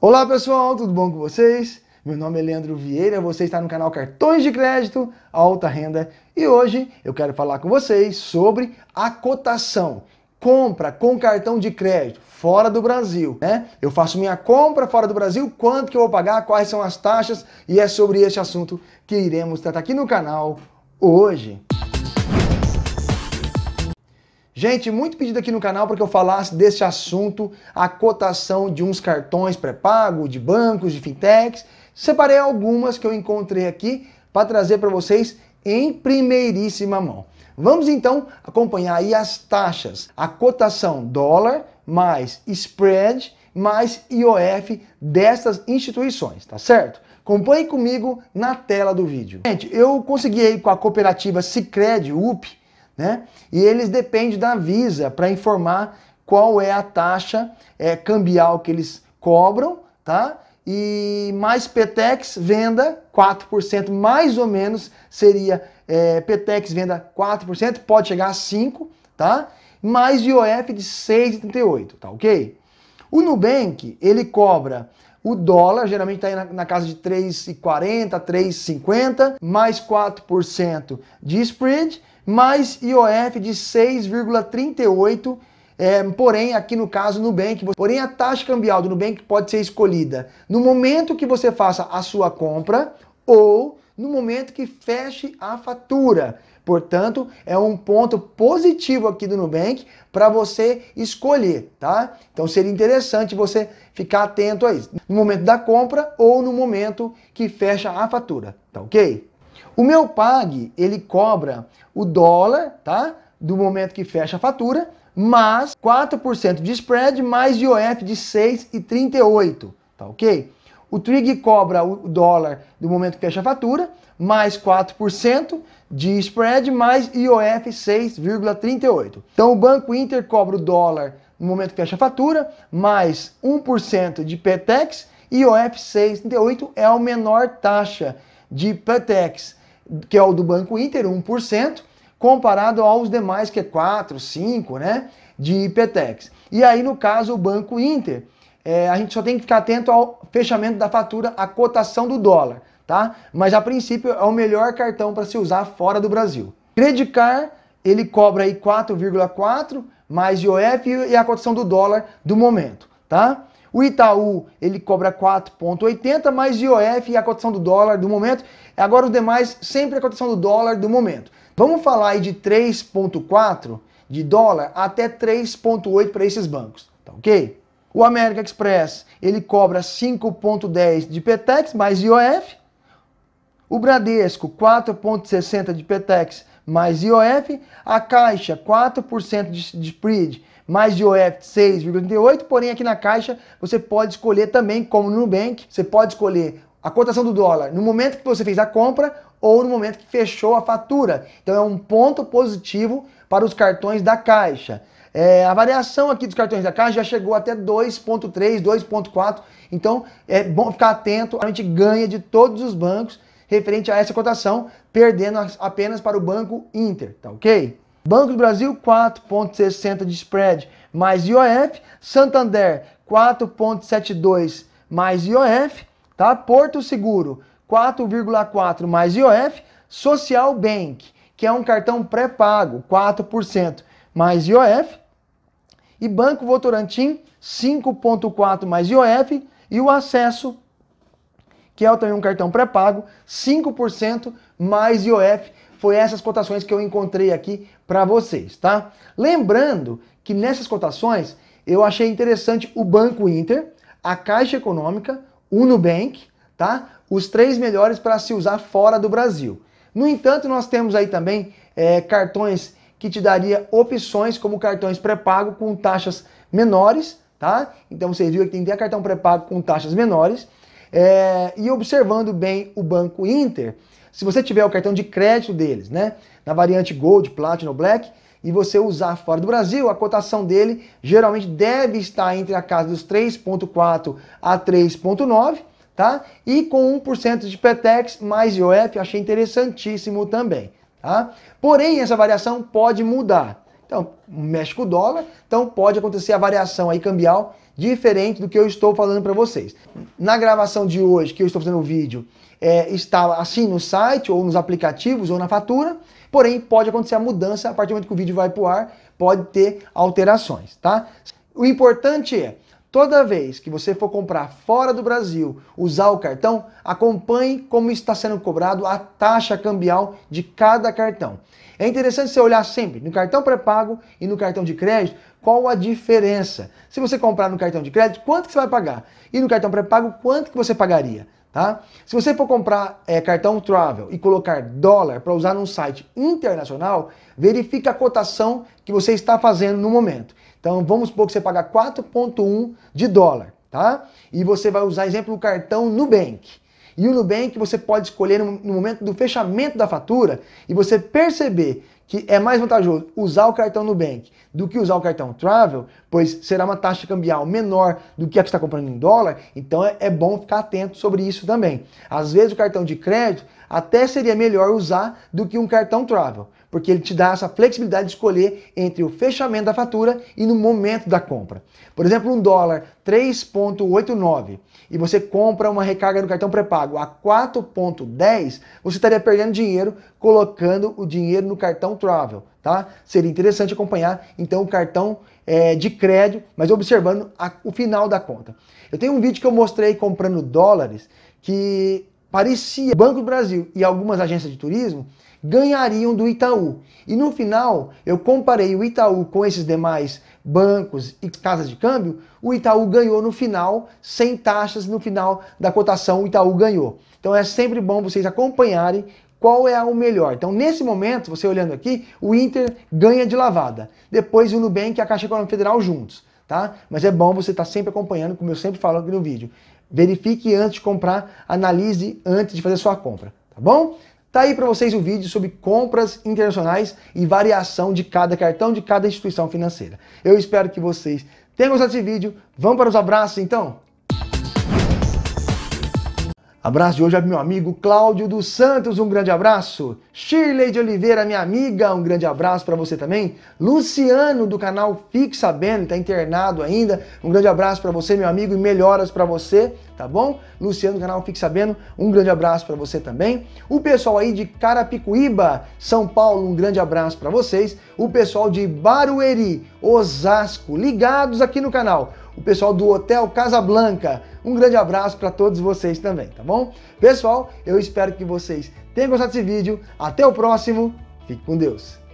Olá pessoal, tudo bom com vocês? Meu nome é Leandro Vieira, você está no canal Cartões de Crédito Alta Renda e hoje eu quero falar com vocês sobre a cotação. Compra com cartão de crédito fora do Brasil, né? Eu faço minha compra fora do Brasil, quanto que eu vou pagar, quais são as taxas e é sobre este assunto que iremos tratar aqui no canal hoje. Gente, muito pedido aqui no canal para que eu falasse desse assunto, a cotação de uns cartões pré-pago, de bancos, de fintechs. Separei algumas que eu encontrei aqui para trazer para vocês em primeiríssima mão. Vamos então acompanhar aí as taxas, a cotação dólar mais spread mais IOF dessas instituições, tá certo? Acompanhe comigo na tela do vídeo. Gente, eu consegui aí com a cooperativa Sicredi UP né? E eles dependem da Visa para informar qual é a taxa é, cambial que eles cobram, tá? E mais Petex venda 4%, mais ou menos seria é, eh, Petex venda 4%, pode chegar a 5%, tá? Mais IOF de 6,38, tá ok? O Nubank, ele cobra o dólar, geralmente está na, na casa de 3,40, 3,50, mais 4% de spread mais IOF de 6,38%. É, porém, aqui no caso Nubank, porém a taxa cambial do Nubank pode ser escolhida no momento que você faça a sua compra ou no momento que feche a fatura. Portanto, é um ponto positivo aqui do Nubank para você escolher, tá? Então seria interessante você ficar atento a isso, no momento da compra ou no momento que fecha a fatura, tá ok? O meu PAG, ele cobra o dólar, tá? Do momento que fecha a fatura, mais 4% de spread, mais IOF de 6,38, tá ok? O TRIG cobra o dólar do momento que fecha a fatura, mais 4% de spread, mais IOF 6,38. Então o Banco Inter cobra o dólar no momento que fecha a fatura, mais 1% de PETEX, IOF 6,38 é a menor taxa de petex que é o do Banco Inter, 1%, comparado aos demais que é 4, 5, né, de IPTEX. E aí no caso o Banco Inter, é, a gente só tem que ficar atento ao fechamento da fatura, a cotação do dólar, tá? Mas a princípio é o melhor cartão para se usar fora do Brasil. Credicar, ele cobra aí 4,4 mais IOF e a cotação do dólar do momento, tá? O Itaú, ele cobra 4,80 mais IOF e a cotação do dólar do momento. Agora os demais, sempre a cotação do dólar do momento. Vamos falar aí de 3,4 de dólar até 3,8 para esses bancos, tá ok? O América Express, ele cobra 5,10 de PTEX mais IOF. O Bradesco, 4,60 de PTEX mais IOF. A Caixa, 4% de spread mais de OF 6,38, porém aqui na caixa você pode escolher também, como no Nubank, você pode escolher a cotação do dólar no momento que você fez a compra ou no momento que fechou a fatura. Então é um ponto positivo para os cartões da Caixa. É, a variação aqui dos cartões da Caixa já chegou até 2.3, 2.4. Então é bom ficar atento. A gente ganha de todos os bancos referente a essa cotação, perdendo apenas para o Banco Inter, tá ok? Banco do Brasil 4.60 de spread mais IOF, Santander 4.72 mais IOF, tá? Porto Seguro 4,4 mais IOF, Social Bank, que é um cartão pré-pago, 4% mais IOF, e Banco Votorantim 5.4 mais IOF e o acesso que é também um cartão pré-pago, 5% mais IOF foi essas cotações que eu encontrei aqui para vocês, tá? Lembrando que nessas cotações eu achei interessante o Banco Inter, a Caixa Econômica, o Nubank, tá? Os três melhores para se usar fora do Brasil. No entanto, nós temos aí também é, cartões que te daria opções como cartões pré-pago com taxas menores, tá? Então você viu que tem até cartão pré-pago com taxas menores. É, e observando bem o Banco Inter, se você tiver o cartão de crédito deles, né, na variante Gold, Platinum Black, e você usar fora do Brasil, a cotação dele geralmente deve estar entre a casa dos 3.4 a 3.9, tá? E com 1% de Petex mais IOF, achei interessantíssimo também, tá? Porém, essa variação pode mudar. Então, mexe com o dólar, então pode acontecer a variação aí cambial diferente do que eu estou falando para vocês. Na gravação de hoje, que eu estou fazendo o vídeo, é, está assim no site, ou nos aplicativos, ou na fatura, porém pode acontecer a mudança a partir do momento que o vídeo vai para o ar, pode ter alterações, tá? O importante é, Toda vez que você for comprar fora do Brasil, usar o cartão, acompanhe como está sendo cobrado a taxa cambial de cada cartão. É interessante você olhar sempre no cartão pré-pago e no cartão de crédito qual a diferença. Se você comprar no cartão de crédito, quanto que você vai pagar? E no cartão pré-pago, quanto que você pagaria? Tá? Se você for comprar é, cartão travel e colocar dólar para usar num site internacional, verifique a cotação que você está fazendo no momento. Então vamos supor que você paga 4,1 de dólar, tá? E você vai usar, exemplo, o cartão Nubank. E o Nubank você pode escolher no momento do fechamento da fatura e você perceber que é mais vantajoso usar o cartão Nubank do que usar o cartão Travel, pois será uma taxa cambial menor do que a que está comprando em dólar, então é, é bom ficar atento sobre isso também. Às vezes o cartão de crédito até seria melhor usar do que um cartão Travel, porque ele te dá essa flexibilidade de escolher entre o fechamento da fatura e no momento da compra. Por exemplo, um dólar 3,89 e você compra uma recarga no cartão pré-pago a 4,10, você estaria perdendo dinheiro colocando o dinheiro no cartão Travel, tá? Seria interessante acompanhar então o cartão é, de crédito, mas observando a, o final da conta. Eu tenho um vídeo que eu mostrei comprando dólares que parecia Banco do Brasil e algumas agências de turismo ganhariam do Itaú. E no final, eu comparei o Itaú com esses demais bancos e casas de câmbio, o Itaú ganhou no final, sem taxas, no final da cotação o Itaú ganhou. Então é sempre bom vocês acompanharem qual é o melhor. Então, nesse momento, você olhando aqui, o Inter ganha de lavada. Depois o Nubank e a Caixa Econômica Federal juntos, tá? Mas é bom você estar tá sempre acompanhando, como eu sempre falo aqui no vídeo. Verifique antes de comprar, analise antes de fazer sua compra, tá bom? Tá aí para vocês o vídeo sobre compras internacionais e variação de cada cartão de cada instituição financeira. Eu espero que vocês tenham gostado desse vídeo. Vamos para os abraços então? Abraço de hoje ao meu amigo Cláudio dos Santos, um grande abraço. Shirley de Oliveira, minha amiga, um grande abraço para você também. Luciano do canal Fique Sabendo, tá internado ainda. Um grande abraço para você, meu amigo, e melhoras para você, tá bom? Luciano do canal Fique Sabendo, um grande abraço para você também. O pessoal aí de Carapicuíba, São Paulo, um grande abraço para vocês. O pessoal de Barueri, Osasco, ligados aqui no canal. O pessoal do Hotel Casablanca, um grande abraço para todos vocês também, tá bom? Pessoal, eu espero que vocês tenham gostado desse vídeo. Até o próximo. Fique com Deus.